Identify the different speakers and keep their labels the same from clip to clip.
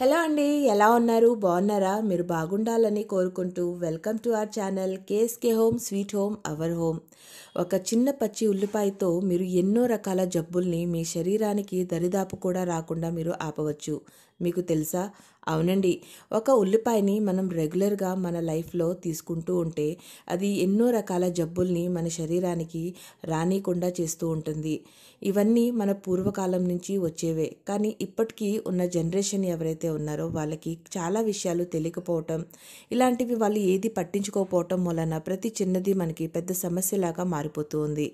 Speaker 1: Hello అండి ఎలా ఉన్నారు బాగున్నారా మీరు బాగుండాలని కోరుకుంటూ welcome to our channel KSK home sweet home our home ఒక చిన్న పచ్చి ఉల్లిపాయతో మీరు ఎన్నో రకాల జబ్బుల్ని మీ శరీరానికి దరిదాపు కూడా రాకుండా మీరు ఆపవచ్చు మీకు తెలుసా అవునండి ఒక ఉల్లిపాయని మనం రెగ్యులర్గా మన లైఫ్లో తీసుకుంటూ ఉంటే అది ఎన్నో రకాల జబ్బుల్ని మన శరీరానికి రానియకుండా చేస్తూ ఉంటుంది ఇవన్నీ మన పూర్వకాలం నుంచి వచ్చేవే కానీ ఇప్పటికీ ఉన్న జనరేషన్ ఎవరైతే ఉన్నారో వాళ్ళకి చాలా విషయాలు తెలియకపోవటం ఇలాంటివి వాళ్ళు ఏది పట్టించుకోకపోవటం వలన ప్రతి చిన్నది మనకి పెద్ద సమస్యలాగా మారిపోతూ ఉంది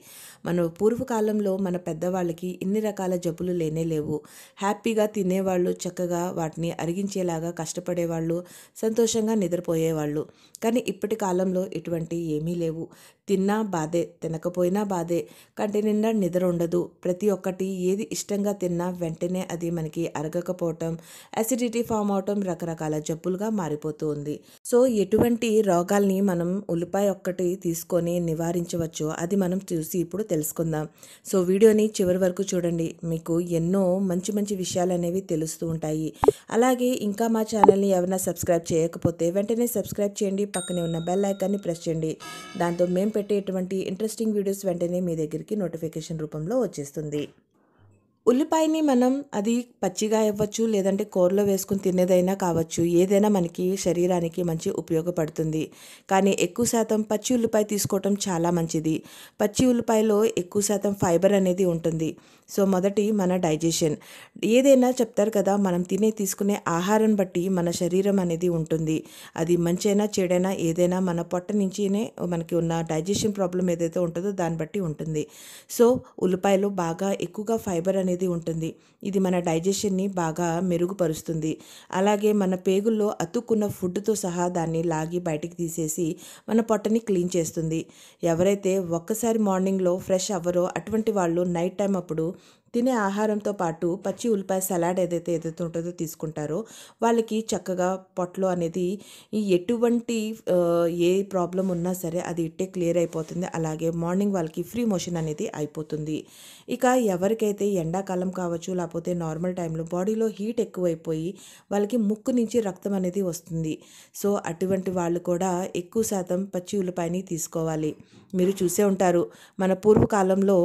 Speaker 1: మన పూర్వకాలంలో మన పెద్దవాళ్ళకి ఇన్ని రకాల జబ్బులు లేనే లేవు హ్యాపీగా తినేవాళ్ళు చక్కగా వాటిని అరిగించే బతికేలాగా కష్టపడేవాళ్ళు సంతోషంగా నిద్రపోయేవాళ్ళు కానీ ఇప్పటి కాలంలో ఇటువంటి ఏమీ లేవు తిన్నా బాధే తినకపోయినా బాధే కంటి నిండా నిద్ర ఉండదు ప్రతి ఒక్కటి ఏది ఇష్టంగా తిన్నా వెంటనే అది మనకి అరగకపోవటం అసిడిటీ ఫామ్ అవటం రకరకాల జబ్బులుగా మారిపోతూ ఉంది సో ఎటువంటి రోగాల్ని మనం ఉల్లిపాయ ఒక్కటి తీసుకొని నివారించవచ్చు అది మనం చూసి ఇప్పుడు తెలుసుకుందాం సో వీడియోని చివరి వరకు చూడండి మీకు ఎన్నో మంచి మంచి విషయాలు అనేవి తెలుస్తూ ఉంటాయి అలాగే ఇంకా మా ఛానల్ని ఎవరైనా సబ్స్క్రైబ్ చేయకపోతే వెంటనే సబ్స్క్రైబ్ చేయండి పక్కనే ఉన్న బెల్ ఐకాన్ని ప్రెస్ చేయండి దాంతో మేము నేను పెట్టేటువంటి ఇంట్రెస్టింగ్ వీడియోస్ వెంటనే మీ దగ్గరికి నోటిఫికేషన్ రూపంలో వచ్చేస్తుంది ఉల్లిపాయని మనం అది పచ్చిగా ఇవ్వచ్చు లేదంటే కూరలో వేసుకుని తినేదైనా కావచ్చు ఏదైనా మనకి శరీరానికి మంచి ఉపయోగపడుతుంది కానీ ఎక్కువ శాతం పచ్చి ఉల్లిపాయ తీసుకోవటం చాలా మంచిది పచ్చి ఉల్లిపాయలో ఎక్కువ శాతం ఫైబర్ అనేది ఉంటుంది సో మొదటి మన డైజెషన్ ఏదైనా చెప్తారు కదా మనం తినే తీసుకునే ఆహారం బట్టి మన శరీరం అనేది ఉంటుంది అది మంచైనా చెడైనా ఏదైనా మన పొట్ట నుంచినే మనకి ఉన్న డైజెషన్ ప్రాబ్లం ఏదైతే ఉంటుందో దాన్ని బట్టి ఉంటుంది సో ఉల్లిపాయలు బాగా ఎక్కువగా ఫైబర్ అనేది ఉంటుంది ఇది మన డైజెషన్ని బాగా మెరుగుపరుస్తుంది అలాగే మన పేగుల్లో అతుక్కున్న ఫుడ్తో సహా దాన్ని లాగి బయటికి తీసేసి మన పొట్టని క్లీన్ చేస్తుంది ఎవరైతే ఒక్కసారి మార్నింగ్లో ఫ్రెష్ అవ్వరో అటువంటి వాళ్ళు నైట్ టైం అప్పుడు తినే ఆహారంతో పాటు పచ్చి ఉల్లిపాయ సలాడ్ ఏదైతే ఏదైతే ఉంటుందో తీసుకుంటారో వాళ్ళకి చక్కగా పొట్లు అనేది ఎటువంటి ఏ ప్రాబ్లం ఉన్నా సరే అది ఇట్టే క్లియర్ అయిపోతుంది అలాగే మార్నింగ్ వాళ్ళకి ఫ్రీ మోషన్ అనేది అయిపోతుంది ఇక ఎవరికైతే ఎండాకాలం కావచ్చు లేకపోతే నార్మల్ టైంలో బాడీలో హీట్ ఎక్కువైపోయి వాళ్ళకి ముక్కు నుంచి రక్తం అనేది వస్తుంది సో అటువంటి వాళ్ళు కూడా ఎక్కువ శాతం పచ్చి ఉల్లిపాయని తీసుకోవాలి మీరు చూసే ఉంటారు మన పూర్వకాలంలో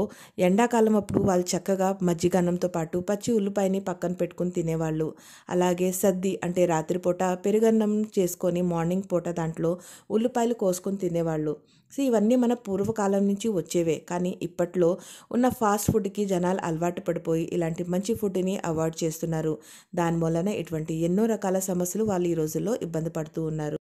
Speaker 1: ఎండాకాలం అప్పుడు వాళ్ళు చక్కగా మజ్జిగ అన్నంతో పాటు పచ్చి ఉల్లిపాయని పక్కన పెట్టుకుని తినేవాళ్ళు అలాగే సద్ది అంటే రాత్రిపూట పెరుగన్నం చేసుకొని మార్నింగ్ పూట దాంట్లో ఉల్లిపాయలు కోసుకొని తినేవాళ్ళు సో ఇవన్నీ మన పూర్వకాలం నుంచి వచ్చేవే కానీ ఇప్పట్లో ఉన్న ఫాస్ట్ ఫుడ్కి జనాలు అలవాటు పడిపోయి ఇలాంటి మంచి ఫుడ్ని అవాయిడ్ చేస్తున్నారు దాని వలన ఇటువంటి ఎన్నో రకాల సమస్యలు వాళ్ళు ఈ రోజుల్లో ఇబ్బంది పడుతూ ఉన్నారు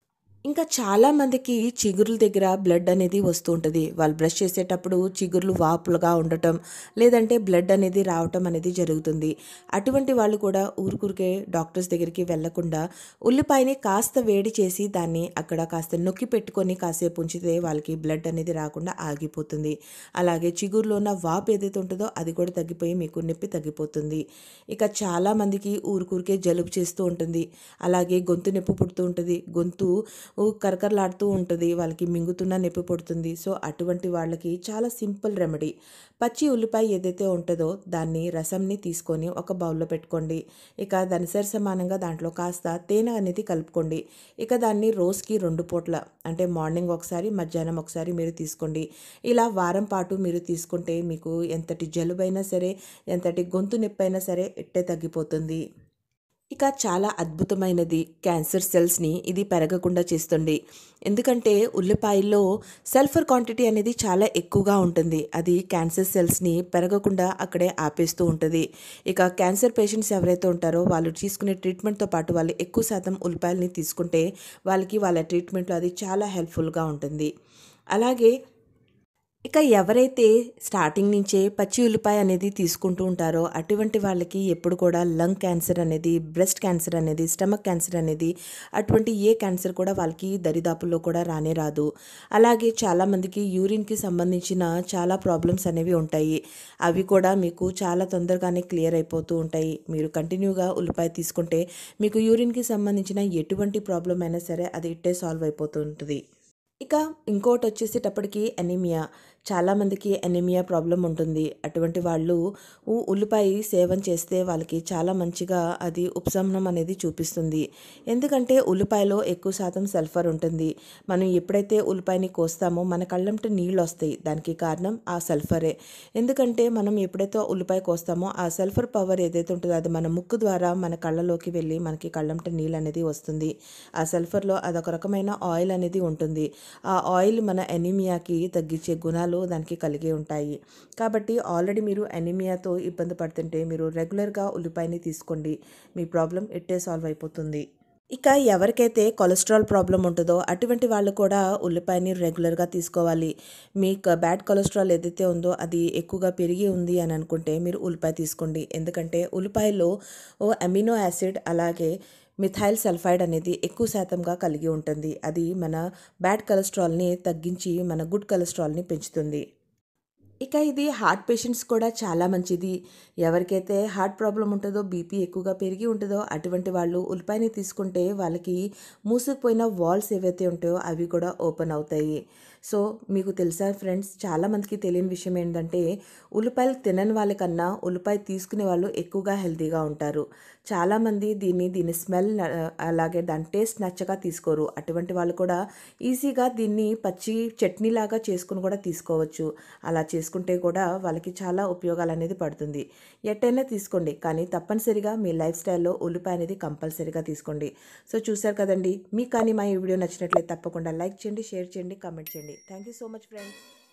Speaker 1: ఇంకా చాలామందికి చిగురుల దగ్గర బ్లడ్ అనేది వస్తూ ఉంటుంది వాళ్ళు బ్రష్ చేసేటప్పుడు చిగురులు వాపులుగా ఉండటం లేదంటే బ్లడ్ అనేది రావటం అనేది జరుగుతుంది అటువంటి వాళ్ళు కూడా ఊరుకురికే డాక్టర్స్ దగ్గరికి వెళ్లకుండా ఉల్లిపాయని కాస్త వేడి చేసి దాన్ని అక్కడ కాస్త నొక్కి పెట్టుకొని కాసేపు ఉంచితే వాళ్ళకి బ్లడ్ అనేది రాకుండా ఆగిపోతుంది అలాగే చిగురులో ఉన్న వాపు ఏదైతే ఉంటుందో అది కూడా తగ్గిపోయి మీకు నొప్పి తగ్గిపోతుంది ఇక చాలామందికి ఊరుకురికే జలుబు చేస్తూ ఉంటుంది అలాగే గొంతు నొప్పి పుడుతూ ఉంటుంది గొంతు కరకరలాడుతూ ఉంటుంది వాళ్ళకి మింగుతున్నా నొప్పి పడుతుంది సో అటువంటి వాళ్ళకి చాలా సింపుల్ రెమెడీ పచ్చి ఉల్లిపాయ ఏదైతే ఉంటుందో దాన్ని రసంని తీసుకొని ఒక బౌల్లో పెట్టుకోండి ఇక దాని సరి సమానంగా దాంట్లో కాస్త తేనె అనేది కలుపుకోండి ఇక దాన్ని రోజుకి రెండు పూట్ల అంటే మార్నింగ్ ఒకసారి మధ్యాహ్నం ఒకసారి మీరు తీసుకోండి ఇలా వారం పాటు మీరు తీసుకుంటే మీకు ఎంతటి జలుబైనా సరే ఎంతటి గొంతు నొప్పి అయినా సరే ఇట్టే తగ్గిపోతుంది ఇక చాలా అద్భుతమైనది క్యాన్సర్ సెల్స్ని ఇది పెరగకుండా చేస్తుంది ఎందుకంటే ఉల్లిపాయల్లో సల్ఫర్ క్వాంటిటీ అనేది చాలా ఎక్కువగా ఉంటుంది అది క్యాన్సర్ సెల్స్ని పెరగకుండా అక్కడే ఆపేస్తూ ఉంటుంది ఇక క్యాన్సర్ పేషెంట్స్ ఎవరైతే ఉంటారో వాళ్ళు తీసుకునే ట్రీట్మెంట్తో పాటు వాళ్ళు ఎక్కువ శాతం ఉల్లిపాయలని తీసుకుంటే వాళ్ళకి వాళ్ళ ట్రీట్మెంట్లో అది చాలా హెల్ప్ఫుల్గా ఉంటుంది అలాగే ఇక ఎవరైతే స్టార్టింగ్ నుంచే పచ్చి ఉల్లిపాయ అనేది తీసుకుంటూ ఉంటారో అటువంటి వాళ్ళకి ఎప్పుడు కూడా లంగ్ క్యాన్సర్ అనేది బ్రెస్ట్ క్యాన్సర్ అనేది స్టమక్ క్యాన్సర్ అనేది అటువంటి ఏ క్యాన్సర్ కూడా వాళ్ళకి దరిదాపుల్లో కూడా రానే రాదు అలాగే చాలామందికి యూరిన్కి సంబంధించిన చాలా ప్రాబ్లమ్స్ అనేవి ఉంటాయి అవి కూడా మీకు చాలా తొందరగానే క్లియర్ అయిపోతూ ఉంటాయి మీరు కంటిన్యూగా ఉల్లిపాయ తీసుకుంటే మీకు యూరిన్కి సంబంధించిన ఎటువంటి ప్రాబ్లం అయినా సరే అది ఇట్టే సాల్వ్ అయిపోతూ ఉంటుంది ఇక ఇంకోటి వచ్చేసేటప్పటికి ఎనీమియా చాలామందికి ఎనిమియా ప్రాబ్లం ఉంటుంది అటువంటి వాళ్ళు ఉల్లిపాయ సేవన చేస్తే వాళ్ళకి చాలా మంచిగా అది ఉపశమనం అనేది చూపిస్తుంది ఎందుకంటే ఉల్లిపాయలో ఎక్కువ శాతం సల్ఫర్ ఉంటుంది మనం ఎప్పుడైతే ఉల్లిపాయని కోస్తామో మన కళ్ళంటి నీళ్ళు వస్తాయి దానికి కారణం ఆ సల్ఫరే ఎందుకంటే మనం ఎప్పుడైతే ఉల్లిపాయ కోస్తామో ఆ సల్ఫర్ పవర్ ఏదైతే ఉంటుందో అది మన ముక్కు ద్వారా మన కళ్ళలోకి వెళ్ళి మనకి కళ్ళంటి నీళ్ళు అనేది వస్తుంది ఆ సల్ఫర్లో అదొక రకమైన ఆయిల్ అనేది ఉంటుంది ఆ ఆయిల్ మన ఎనిమియాకి తగ్గించే గుణాలు లక్షణాలు దానికి కలిగి ఉంటాయి కాబట్టి ఆల్రెడీ మీరు ఎనిమియాతో ఇబ్బంది పడుతుంటే మీరు రెగ్యులర్గా ఉల్లిపాయని తీసుకోండి మీ ప్రాబ్లం ఇట్టే సాల్వ్ అయిపోతుంది ఇక ఎవరికైతే కొలెస్ట్రాల్ ప్రాబ్లం ఉంటుందో అటువంటి వాళ్ళు కూడా ఉల్లిపాయని రెగ్యులర్గా తీసుకోవాలి మీకు బ్యాడ్ కొలెస్ట్రాల్ ఏదైతే ఉందో అది ఎక్కువగా పెరిగి ఉంది అని అనుకుంటే మీరు ఉల్లిపాయ తీసుకోండి ఎందుకంటే ఉల్లిపాయలో ఓ అమినో యాసిడ్ అలాగే మిథైల్ సల్ఫైడ్ అనేది ఎక్కువ శాతంగా కలిగి ఉంటుంది అది మన బ్యాడ్ కొలెస్ట్రాల్ని తగ్గించి మన గుడ్ కొలెస్ట్రాల్ని పెంచుతుంది ఇక ఇది హార్ట్ పేషెంట్స్ కూడా చాలా మంచిది ఎవరికైతే హార్ట్ ప్రాబ్లం ఉంటుందో బీపీ ఎక్కువగా పెరిగి ఉంటుందో అటువంటి వాళ్ళు ఉల్లిపాయని తీసుకుంటే వాళ్ళకి మూసుకుపోయిన వాల్స్ ఏవైతే ఉంటాయో అవి కూడా ఓపెన్ అవుతాయి సో మీకు తెలుసా ఫ్రెండ్స్ చాలామందికి తెలియని విషయం ఏంటంటే ఉల్లిపాయలు తినని వాళ్ళకన్నా ఉల్లిపాయ తీసుకునే వాళ్ళు ఎక్కువగా హెల్తీగా ఉంటారు చాలామంది దీన్ని దీని స్మెల్ అలాగే దాని టేస్ట్ నచ్చగా తీసుకోరు అటువంటి వాళ్ళు కూడా ఈజీగా దీన్ని పచ్చి చట్నీలాగా చేసుకుని కూడా తీసుకోవచ్చు అలా చేసుకుంటే కూడా వాళ్ళకి చాలా ఉపయోగాలు అనేది పడుతుంది ఎట్టైనా తీసుకోండి కానీ తప్పనిసరిగా మీ లైఫ్ స్టైల్లో ఉల్లిపాయ అనేది కంపల్సరీగా తీసుకోండి సో చూశారు కదండి మీకు కానీ మా ఈ వీడియో నచ్చినట్లయితే తప్పకుండా లైక్ చేయండి షేర్ చేయండి కామెంట్ చేయండి Thank you so much friends.